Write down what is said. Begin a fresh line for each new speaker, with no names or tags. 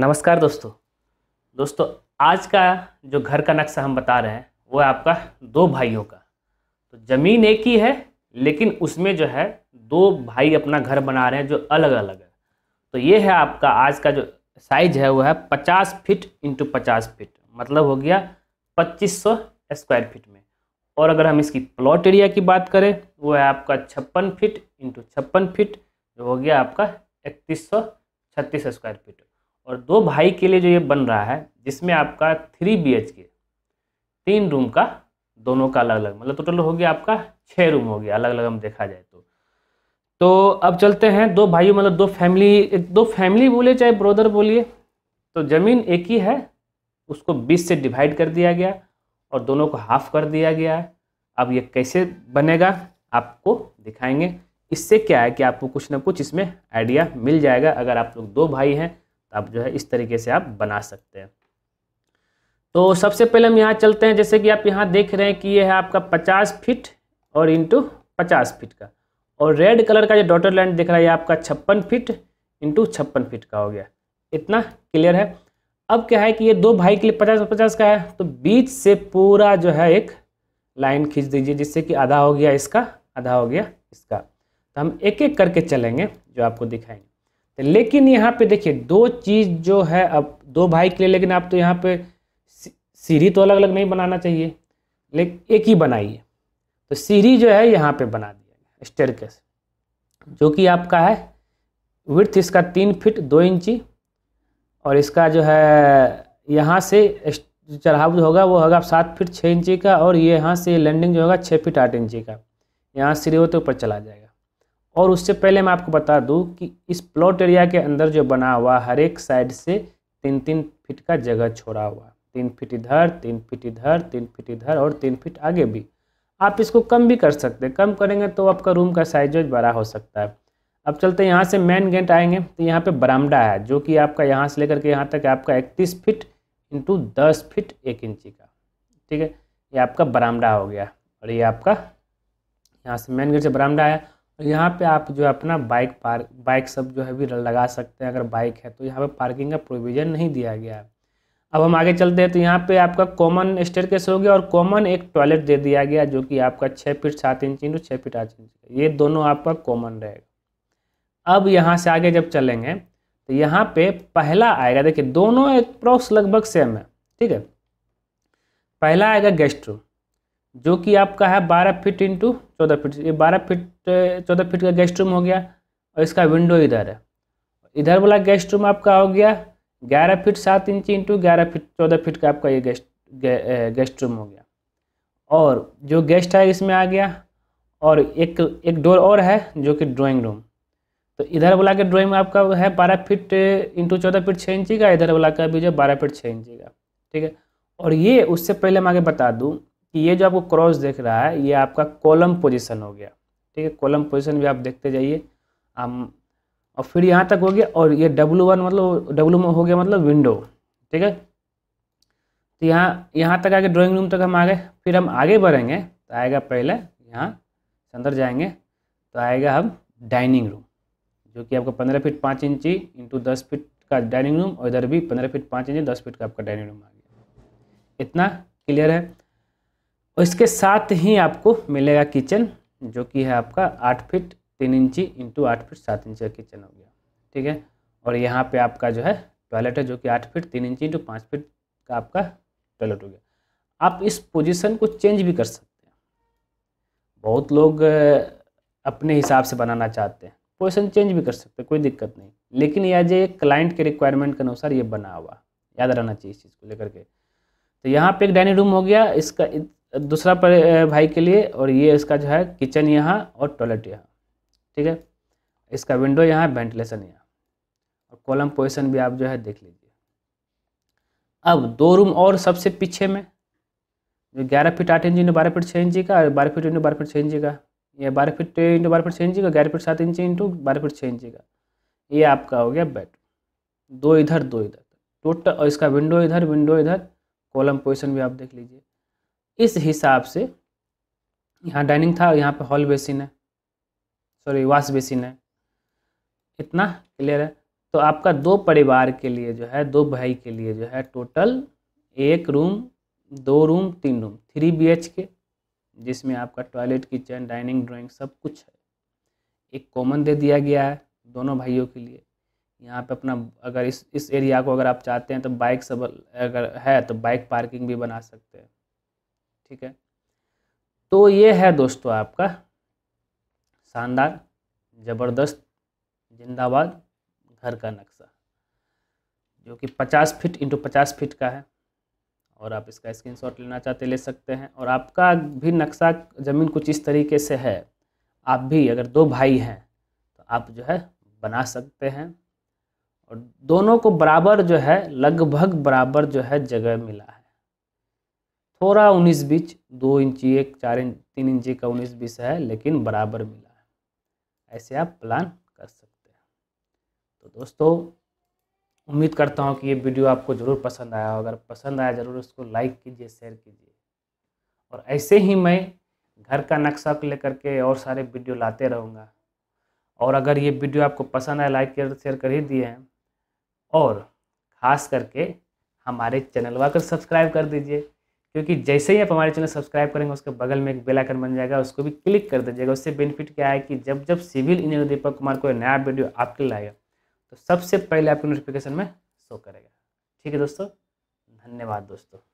नमस्कार दोस्तों दोस्तों आज का जो घर का नक्शा हम बता रहे हैं वो है आपका दो भाइयों का तो ज़मीन एक ही है लेकिन उसमें जो है दो भाई अपना घर बना रहे हैं जो अलग अलग है तो ये है आपका आज का जो साइज है वो है पचास फिट इंटू पचास फिट मतलब हो गया पच्चीस सौ स्क्वायर फिट में और अगर हम इसकी प्लॉट एरिया की बात करें वो है आपका छप्पन फिट इंटू छप्पन फिट जो हो गया आपका इकतीस सौ छत्तीस स्क्वायर फिट और दो भाई के लिए जो ये बन रहा है जिसमें आपका थ्री बी एच के तीन रूम का दोनों का अलग अलग मतलब टोटल हो गया आपका छः रूम हो गया अलग अलग हम देखा जाए तो तो अब चलते हैं दो भाइयों मतलब दो फैमिली एक दो फैमिली बोले चाहे ब्रदर बोलिए तो ज़मीन एक ही है उसको बीस से डिवाइड कर दिया गया और दोनों को हाफ कर दिया गया है अब ये कैसे बनेगा आपको दिखाएंगे इससे क्या है कि आपको कुछ ना कुछ इसमें आइडिया मिल जाएगा अगर आप लोग दो भाई हैं आप जो है इस तरीके से आप बना सकते हैं तो सबसे पहले हम यहाँ चलते हैं जैसे कि आप यहाँ देख रहे हैं कि ये है आपका पचास फिट और इंटू पचास फिट का और रेड कलर का जो डॉटर लाइन दिख रहा है ये आपका छप्पन फिट इंटू छप्पन फिट का हो गया इतना क्लियर है अब क्या है कि ये दो भाई के लिए पचास पचास का है तो बीच से पूरा जो है एक लाइन खींच दीजिए जिससे कि आधा हो गया इसका आधा हो गया इसका तो हम एक एक करके चलेंगे जो आपको दिखाएंगे लेकिन यहाँ पे देखिए दो चीज़ जो है अब दो भाई के लिए लेकिन आप तो यहाँ पे सीढ़ी तो अलग अलग नहीं बनाना चाहिए लेकिन एक ही बनाइए तो सीढ़ी जो है यहाँ पे बना दिया गया केस जो कि आपका है विर्थ इसका तीन फिट दो इंची और इसका जो है यहाँ से चढ़ाव जो होगा वो होगा सात फिट छः इंची का और ये यहाँ से लैंडिंग जो होगा छः फिट आठ इंची का यहाँ सीढ़ी होते तो ऊपर चला जाएगा और उससे पहले मैं आपको बता दूं कि इस प्लॉट एरिया के अंदर जो बना हुआ हर एक साइड से तीन तीन फीट का जगह छोड़ा हुआ तीन फीट इधर तीन फीट इधर तीन फीट इधर और तीन फीट आगे भी आप इसको कम भी कर सकते हैं कम करेंगे तो आपका रूम का साइज जो बड़ा हो सकता है अब चलते हैं यहाँ से मेन गेट आएंगे तो यहाँ पे बरामडा है जो कि आपका यहाँ से लेकर के यहाँ तक आपका इकतीस फिट इंटू दस फिट एक इंची का ठीक है ये आपका बरामडा हो गया और ये आपका यहाँ से मेन गेट से बरामडा आया यहाँ पे आप जो है अपना बाइक पार्क बाइक सब जो है भी लगा सकते हैं अगर बाइक है तो यहाँ पे पार्किंग का प्रोविज़न नहीं दिया गया है अब हम आगे चलते हैं तो यहाँ पे आपका कॉमन स्टेयर हो गया और कॉमन एक टॉयलेट दे दिया गया जो कि आपका छः फीट सात इंच इंच छः फीट आठ इंच ये दोनों आपका कॉमन रहेगा अब यहाँ से आगे जब चलेंगे तो यहाँ पे पहला आएगा देखिए दोनों अप्रॉक्स लगभग सेम है ठीक है पहला आएगा गेस्ट रूम जो कि आपका है बारह फीट इंटू चौदह फीट ये बारह फीट चौदह फीट का गेस्ट रूम हो गया और इसका विंडो इधर है इधर वाला गेस्ट रूम आपका हो गया ग्यारह फीट सात इंच इंटू ग्यारह फीट चौदह फीट का आपका ये गेस्ट गेस्ट रूम हो गया और जो गेस्ट है इसमें आ गया और एक एक डोर और है जो कि ड्राइंग रूम तो इधर वाला का ड्राइंग आपका है बारह फिट इंटू चौदह फिट छः इंची का इधर वाला का भी जो बारह फिट छः इंची का ठीक है और ये उससे पहले मैं आगे बता दूँ कि ये जो आपको क्रॉस देख रहा है ये आपका कॉलम पोजीशन हो गया ठीक है कॉलम पोजीशन भी आप देखते जाइए हम और फिर यहाँ तक हो गया और ये डब्लू वन मतलब डब्लू हो गया मतलब विंडो ठीक है तो यहाँ यहाँ तक आगे ड्राइंग रूम तक हम आ गए फिर हम आगे बढ़ेंगे तो आएगा पहले यहाँ अंदर जाएंगे तो आएगा हम डाइनिंग रूम जो कि आपका पंद्रह फीट पाँच इंची इंटू दस फिट का डाइनिंग रूम और इधर भी पंद्रह फीट पाँच इंची दस फीट का आपका डाइनिंग रूम आ गया इतना क्लियर है और इसके साथ ही आपको मिलेगा किचन जो कि है आपका आठ फिट तीन इंची इंटू आठ फिट सात इंच का किचन हो गया ठीक है और यहाँ पे आपका जो है टॉयलेट है जो कि आठ फिट तीन इंची इंटू पाँच फिट का आपका टॉयलेट हो गया आप इस पोजीशन को चेंज भी कर सकते हैं बहुत लोग अपने हिसाब से बनाना चाहते हैं पोजिशन चेंज भी कर सकते हैं कोई दिक्कत नहीं लेकिन यह जो क्लाइंट के रिक्वायरमेंट के अनुसार ये बना हुआ याद रहना चाहिए इस चीज़ को लेकर के तो यहाँ पे एक डाइनिंग रूम हो गया इसका दूसरा भाई के लिए और ये इसका जो है किचन यहाँ और टॉयलेट यहाँ ठीक है इसका विंडो यहाँ वेंटिलेशन यहाँ और कॉलम पोजिशन भी आप जो है देख लीजिए अब दो रूम और सबसे पीछे में जो ग्यारह फीट आठ इंच इंटू बारह फीट छः इंची का और बारह फीट इंटू बारह फीट छः इंची का ये बारह फीट इंटू बारह फीट छः इंची का ग्यारह फीट सात इंची इंटू बारह फीट छः इंची का ये आपका हो गया बेडरूम दो इधर दो इधर टोटल और इसका विंडो इधर विंडो इधर कॉलम पोजिशन भी आप देख लीजिए इस हिसाब से यहाँ डाइनिंग था यहाँ पे हॉल बेसिन है सॉरी वाश बेसिन है इतना क्लियर है तो आपका दो परिवार के लिए जो है दो भाई के लिए जो है टोटल एक रूम दो रूम तीन रूम थ्री बी एच के जिसमें आपका टॉयलेट किचन डाइनिंग ड्राइंग सब कुछ है एक कॉमन दे दिया गया है दोनों भाइयों के लिए यहाँ पे अपना अगर इस इस एरिया को अगर आप चाहते हैं तो बाइक सब अगर है तो बाइक पार्किंग भी बना सकते हैं ठीक है तो ये है दोस्तों आपका शानदार ज़बरदस्त जिंदाबाद घर का नक्शा जो कि 50 फीट इंटू पचास फीट का है और आप इसका स्क्रीनशॉट लेना चाहते ले सकते हैं और आपका भी नक्शा ज़मीन कुछ इस तरीके से है आप भी अगर दो भाई हैं तो आप जो है बना सकते हैं और दोनों को बराबर जो है लगभग बराबर जो है जगह मिला है थोड़ा उन्नीस बीच दो इंची एक चार इंच तीन इंची का उन्नीस बीस है लेकिन बराबर मिला है ऐसे आप प्लान कर सकते हैं तो दोस्तों उम्मीद करता हूँ कि ये वीडियो आपको ज़रूर पसंद आया हो अगर पसंद आया ज़रूर उसको लाइक कीजिए शेयर कीजिए और ऐसे ही मैं घर का नक्शा लेकर के और सारे वीडियो लाते रहूँगा और अगर ये वीडियो आपको पसंद आए लाइक शेयर कर ही दिए हैं और ख़ास करके हमारे चैनल को सब्सक्राइब कर दीजिए क्योंकि जैसे ही आप हमारे चैनल सब्सक्राइब करेंगे उसके बगल में एक बेल आइकन बन जाएगा उसको भी क्लिक कर दीजिएगा उससे बेनिफिट क्या है कि जब जब सिविल इंजीनियर दीपक कुमार कोई नया वीडियो आपके लाएगा तो सबसे पहले आपको नोटिफिकेशन में शो करेगा ठीक है दोस्तों धन्यवाद दोस्तों